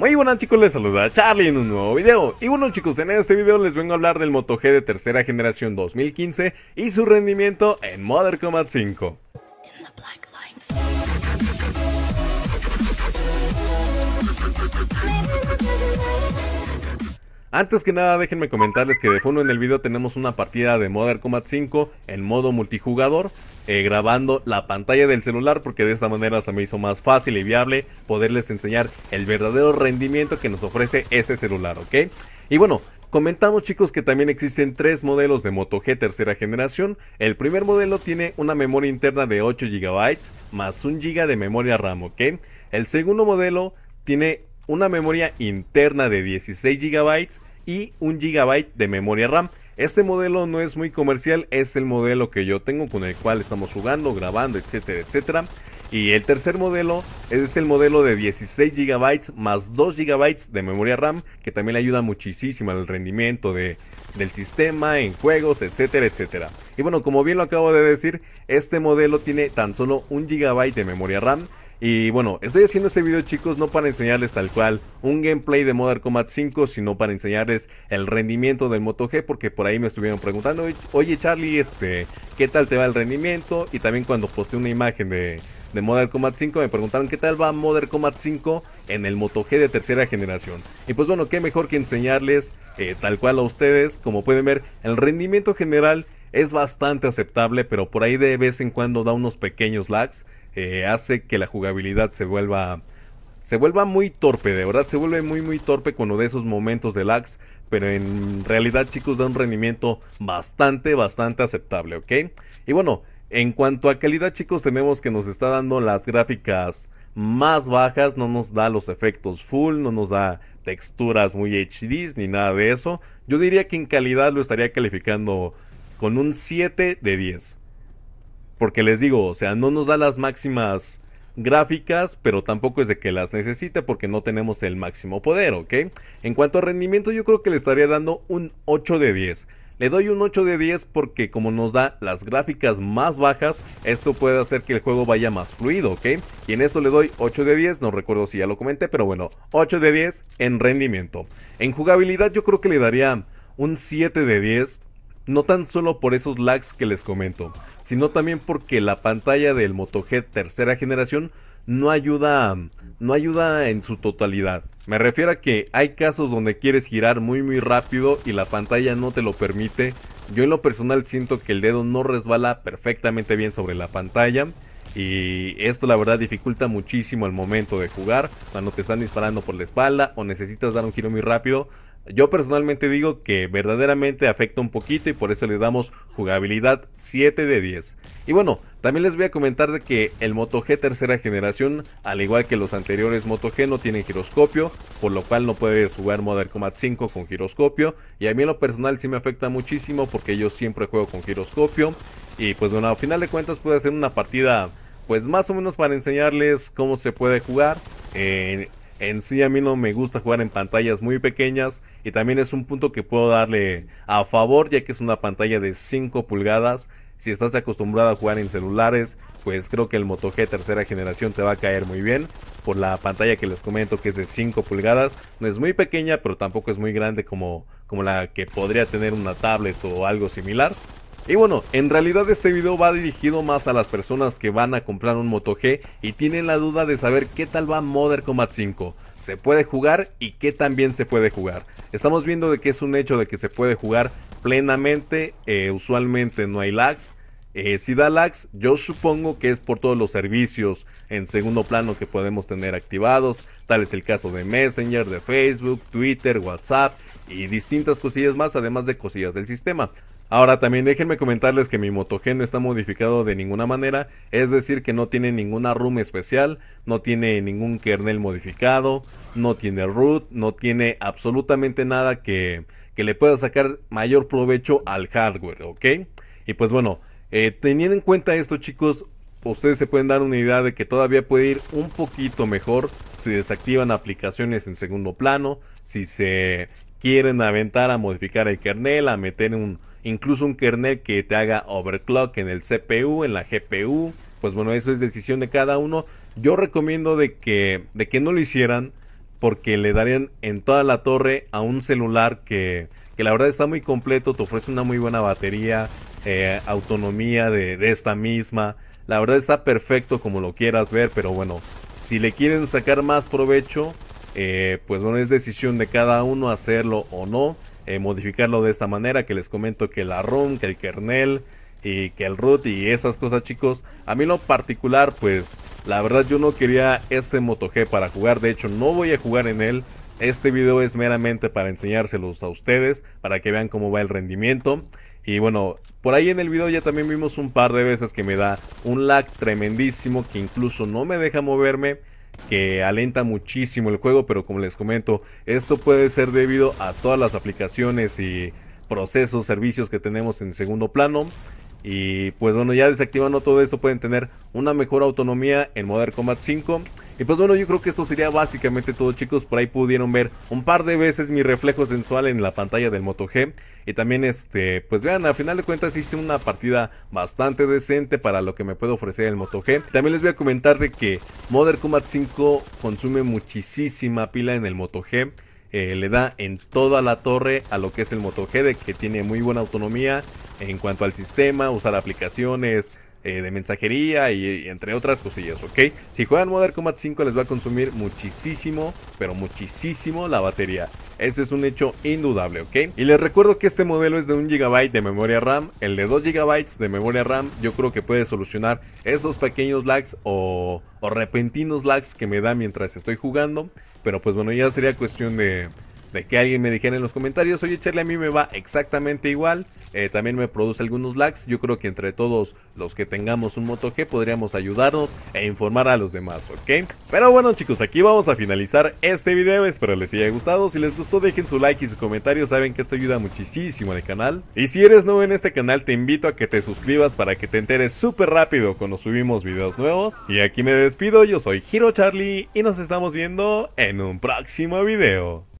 Muy buenas chicos, les saluda Charlie en un nuevo video Y bueno chicos, en este video les vengo a hablar del Moto G de tercera generación 2015 Y su rendimiento en Modern Combat 5 antes que nada déjenme comentarles que de fondo en el video tenemos una partida de Modern Combat 5 en modo multijugador, eh, grabando la pantalla del celular porque de esta manera se me hizo más fácil y viable poderles enseñar el verdadero rendimiento que nos ofrece este celular, ¿ok? Y bueno, Comentamos chicos que también existen tres modelos de Moto G tercera generación. El primer modelo tiene una memoria interna de 8 GB más 1 GB de memoria RAM, ¿ok? El segundo modelo tiene una memoria interna de 16 GB y 1 GB de memoria RAM. Este modelo no es muy comercial, es el modelo que yo tengo con el cual estamos jugando, grabando, etcétera, etcétera. Y el tercer modelo es el modelo de 16 GB más 2 GB de memoria RAM, que también le ayuda muchísimo al rendimiento de, del sistema, en juegos, etcétera, etcétera. Y bueno, como bien lo acabo de decir, este modelo tiene tan solo 1 GB de memoria RAM y bueno, estoy haciendo este video chicos no para enseñarles tal cual un gameplay de Modern Combat 5, sino para enseñarles el rendimiento del Moto G, porque por ahí me estuvieron preguntando, oye Charlie, este, ¿qué tal te va el rendimiento? Y también cuando posté una imagen de, de Modern Combat 5 me preguntaron qué tal va Modern Combat 5 en el Moto G de tercera generación. Y pues bueno, qué mejor que enseñarles eh, tal cual a ustedes, como pueden ver, el rendimiento general es bastante aceptable, pero por ahí de vez en cuando da unos pequeños lags. Eh, hace que la jugabilidad se vuelva se vuelva muy torpe, de verdad, se vuelve muy muy torpe con uno de esos momentos de lags, pero en realidad chicos da un rendimiento bastante, bastante aceptable, ¿ok? Y bueno, en cuanto a calidad chicos tenemos que nos está dando las gráficas más bajas, no nos da los efectos full, no nos da texturas muy HD ni nada de eso. Yo diría que en calidad lo estaría calificando con un 7 de 10. Porque les digo, o sea, no nos da las máximas gráficas, pero tampoco es de que las necesite porque no tenemos el máximo poder, ¿ok? En cuanto a rendimiento, yo creo que le estaría dando un 8 de 10. Le doy un 8 de 10 porque como nos da las gráficas más bajas, esto puede hacer que el juego vaya más fluido, ¿ok? Y en esto le doy 8 de 10, no recuerdo si ya lo comenté, pero bueno, 8 de 10 en rendimiento. En jugabilidad yo creo que le daría un 7 de 10 no tan solo por esos lags que les comento, sino también porque la pantalla del Moto G tercera generación no ayuda, no ayuda en su totalidad. Me refiero a que hay casos donde quieres girar muy muy rápido y la pantalla no te lo permite. Yo en lo personal siento que el dedo no resbala perfectamente bien sobre la pantalla. Y esto la verdad dificulta muchísimo el momento de jugar. Cuando te están disparando por la espalda o necesitas dar un giro muy rápido, yo personalmente digo que verdaderamente afecta un poquito y por eso le damos jugabilidad 7 de 10. Y bueno, también les voy a comentar de que el Moto G tercera generación, al igual que los anteriores Moto G, no tienen giroscopio, por lo cual no puedes jugar Modern Combat 5 con giroscopio. Y a mí en lo personal sí me afecta muchísimo porque yo siempre juego con giroscopio. Y pues bueno, al final de cuentas puede ser una partida pues más o menos para enseñarles cómo se puede jugar. Eh, en sí a mí no me gusta jugar en pantallas muy pequeñas y también es un punto que puedo darle a favor ya que es una pantalla de 5 pulgadas. Si estás acostumbrado a jugar en celulares, pues creo que el Moto G tercera generación te va a caer muy bien por la pantalla que les comento que es de 5 pulgadas. No es muy pequeña, pero tampoco es muy grande como, como la que podría tener una tablet o algo similar. Y bueno, en realidad este video va dirigido más a las personas que van a comprar un Moto G y tienen la duda de saber qué tal va Modern Combat 5, se puede jugar y qué también se puede jugar. Estamos viendo de que es un hecho de que se puede jugar plenamente, eh, usualmente no hay lags, eh, si yo supongo que es por todos los servicios en segundo plano que podemos tener activados, tal es el caso de Messenger, de Facebook, Twitter, WhatsApp y distintas cosillas más, además de cosillas del sistema. Ahora también déjenme comentarles que mi Motogen no está modificado de ninguna manera, es decir que no tiene ninguna ROM especial, no tiene ningún kernel modificado, no tiene root, no tiene absolutamente nada que, que le pueda sacar mayor provecho al hardware, ¿ok? Y pues bueno, eh, teniendo en cuenta esto, chicos, ustedes se pueden dar una idea de que todavía puede ir un poquito mejor si desactivan aplicaciones en segundo plano, si se quieren aventar a modificar el kernel, a meter un, incluso un kernel que te haga overclock en el CPU, en la GPU, pues bueno, eso es decisión de cada uno. Yo recomiendo de que, de que no lo hicieran porque le darían en toda la torre a un celular que, que la verdad está muy completo, te ofrece una muy buena batería, eh, autonomía de, esta misma. La verdad está perfecto como lo quieras ver, pero bueno, si le quieren sacar más provecho, eh, pues bueno, es decisión de cada uno hacerlo o no, eh, modificarlo de esta manera, que les comento que la ROM, que el kernel y que el root y esas cosas chicos, a mí lo particular pues la verdad yo no quería este Moto G para jugar, de hecho no voy a jugar en él, este video es meramente para enseñárselos a ustedes, para que vean cómo va el rendimiento. Y bueno, por ahí en el video ya también vimos un par de veces que me da un lag tremendísimo que incluso no me deja moverme, que alenta muchísimo el juego, pero como les comento, esto puede ser debido a todas las aplicaciones y procesos, servicios que tenemos en segundo plano. Y pues bueno, ya desactivando todo esto pueden tener una mejor autonomía en Modern Combat 5. Y pues bueno, yo creo que esto sería básicamente todo chicos, por ahí pudieron ver un par de veces mi reflejo sensual en la pantalla del Moto G. Y también este, pues vean, a final de cuentas hice una partida bastante decente para lo que me puede ofrecer el Moto G. También les voy a comentar de que Modern Combat 5 consume muchísima pila en el Moto G. Eh, le da en toda la torre a lo que es el Moto que tiene muy buena autonomía en cuanto al sistema, usar aplicaciones, eh, de mensajería y, entre otras cosillas, ¿ok? Si juegan Modern Combat 5 les va a consumir muchísimo, pero muchísimo la batería. Eso es un hecho indudable, ¿ok? Y les recuerdo que este modelo es de 1 GB de memoria RAM. El de 2 GB de memoria RAM yo creo que puede solucionar esos pequeños lags o, o repentinos lags que me da mientras estoy jugando. Pero pues bueno, ya sería cuestión de de que alguien me dijera en los comentarios, oye Charlie, a mí me va exactamente igual, eh, también me produce algunos lags, yo creo que entre todos los que tengamos un Moto G podríamos ayudarnos e informar a los demás, ¿ok? Pero bueno chicos, aquí vamos a finalizar este video, espero les haya gustado, si les gustó dejen su like y su comentario, saben que esto ayuda muchísimo al canal. Y si eres nuevo en este canal te invito a que te suscribas para que te enteres súper rápido cuando subimos videos nuevos. Y aquí me despido, yo soy Hiro Charlie y nos estamos viendo en un próximo video.